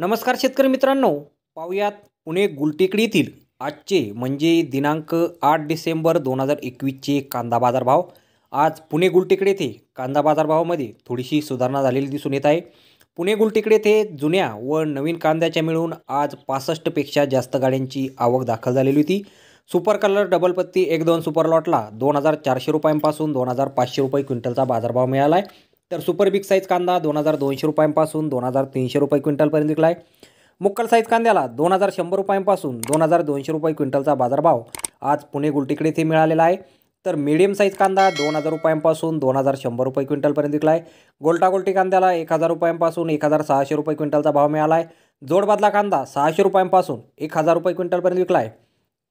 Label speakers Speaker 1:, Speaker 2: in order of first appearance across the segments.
Speaker 1: नमस्कार शेतकरी मित्रांनो पाहूयात पुणे गुलटेकडी येथील आजचे म्हणजे दिनांक आठ डिसेंबर दोन हजार एकवीसचे कांदा बाजारभाव आज पुणे गुलटेकडे येथे कांदा बाजारभावामध्ये थोडीशी सुधारणा झालेली दिसून येत आहे पुणे गुलटेकडे येथे जुन्या व नवीन कांद्याच्या मिळून आज पासष्टपेक्षा जास्त गाड्यांची आवक दाखल झालेली होती सुपर कलर डबल पत्ती एक दोन सुपर लॉटला दोन हजार चारशे रुपयांपासून दोन हजार पाचशे रुपये क्विंटलचा बाजारभाव मिळाला आहे तर सुपर बिग साईज कांदा दोन हजार दोनशे रुपयांपासून दोन हजार तीनशे रुपये क्विंटलपर्यंत विकला आहे मुक्कल साईज कांद्याला दोन हजार शंभर रुपयांपासून दोन हजार दोनशे रुपये क्विंटलचा बाजारभाव आज पुणे गुलटिकडे इथे मिळालेला आहे तर मीडियम साईज कांदा दोन हजार रुपयांपासून दोन हजार शंभर रुपये क्विंटलपर्यंत विकला आहे गोल्टा गोल्टी कांद्याला एक हजार रुपयांपासून एक हजार सहाशे रुपये क्विंटलचा भाव मिळाला आहे जोडबादला कांदा सहाशे रुपयांपासून एक हजार रुपये क्विंटलपर्यंत विकला आहे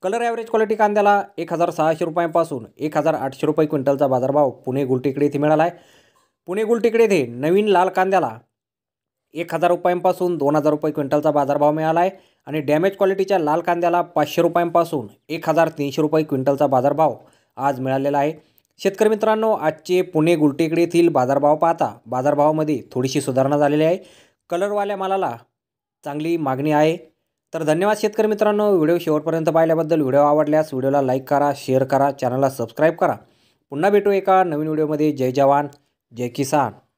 Speaker 1: कलर ॲव्हरेज क्वालिटी कांद्याला एक हजार सहाशे रुपयांपासून एक हजार आठशे रुपये क्विंटलचा बाजारभाव पुणे गुलटिकडे इथे मिळाला आहे पुणे गुलटेकडे येथे नवीन लाल कांद्याला एक हजार रुपयांपासून दोन हजार रुपये क्विंटलचा बाजारभाव मिळाला आहे आणि डॅमेज क्वालिटीच्या लाल कांद्याला पाचशे रुपयांपासून एक हजार तीनशे रुपये क्विंटलचा बाजारभाव आज मिळालेला आहे शेतकरी मित्रांनो आजचे पुणे गुलटेकडे येथील बाजारभाव पाहता बाजारभावामध्ये थोडीशी सुधारणा झालेली आहे कलरवाल्या मालाला चांगली मागणी आहे तर धन्यवाद शेतकरी मित्रांनो व्हिडिओ शेवटपर्यंत पाहिल्याबद्दल व्हिडिओ आवडल्यास व्हिडिओला लाईक करा शेअर करा चॅनलला सबस्क्राईब करा पुन्हा भेटू एका नवीन व्हिडिओमध्ये जय जवान Jeexisaana.